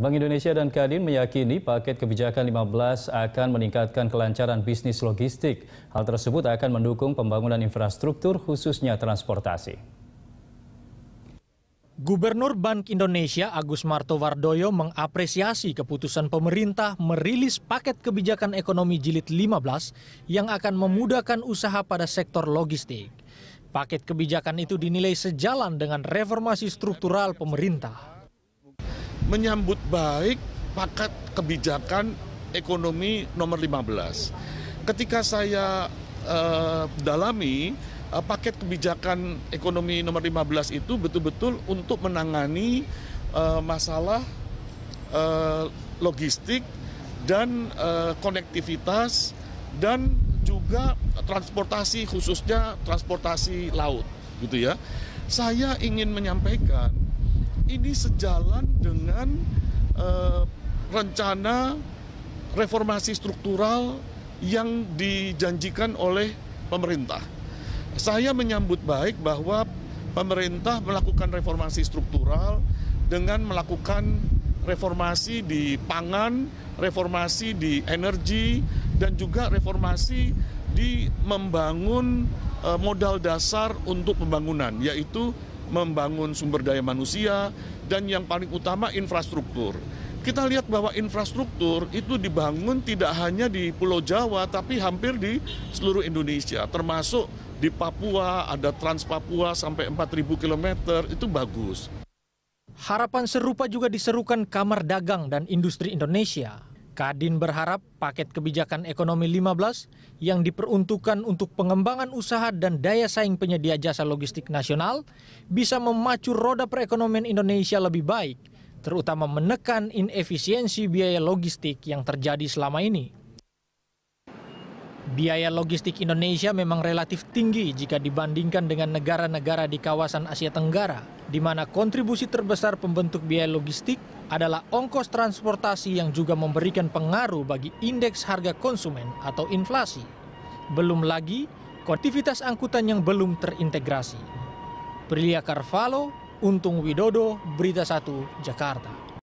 Bank Indonesia dan Kadin meyakini paket kebijakan 15 akan meningkatkan kelancaran bisnis logistik. Hal tersebut akan mendukung pembangunan infrastruktur khususnya transportasi. Gubernur Bank Indonesia Agus Martowardoyo mengapresiasi keputusan pemerintah merilis paket kebijakan ekonomi jilid 15 yang akan memudahkan usaha pada sektor logistik. Paket kebijakan itu dinilai sejalan dengan reformasi struktural pemerintah menyambut baik eh, eh, paket kebijakan ekonomi nomor 15. Ketika saya uh, dalami uh, paket kebijakan ekonomi nomor 15 itu betul-betul untuk menangani uh, masalah uh, logistik dan uh, konektivitas dan juga transportasi khususnya transportasi laut gitu ya. Saya ingin menyampaikan ini sejalan dengan uh, rencana reformasi struktural yang dijanjikan oleh pemerintah. Saya menyambut baik bahwa pemerintah melakukan reformasi struktural dengan melakukan reformasi di pangan, reformasi di energi, dan juga reformasi di membangun eh, modal dasar untuk pembangunan, yaitu membangun sumber daya manusia, dan yang paling utama infrastruktur. Kita lihat bahwa infrastruktur itu dibangun tidak hanya di Pulau Jawa, tapi hampir di seluruh Indonesia, termasuk di Papua, ada Trans Papua sampai 4.000 km, itu bagus. Harapan serupa juga diserukan Kamar Dagang dan Industri Indonesia Kadin berharap paket kebijakan ekonomi 15 yang diperuntukkan untuk pengembangan usaha dan daya saing penyedia jasa logistik nasional bisa memacu roda perekonomian Indonesia lebih baik, terutama menekan inefisiensi biaya logistik yang terjadi selama ini. Biaya logistik Indonesia memang relatif tinggi jika dibandingkan dengan negara-negara di kawasan Asia Tenggara, di mana kontribusi terbesar pembentuk biaya logistik adalah ongkos transportasi yang juga memberikan pengaruh bagi indeks harga konsumen atau inflasi. Belum lagi konektivitas angkutan yang belum terintegrasi. Prilia Carvalho, Untung Widodo, Berita Satu, Jakarta.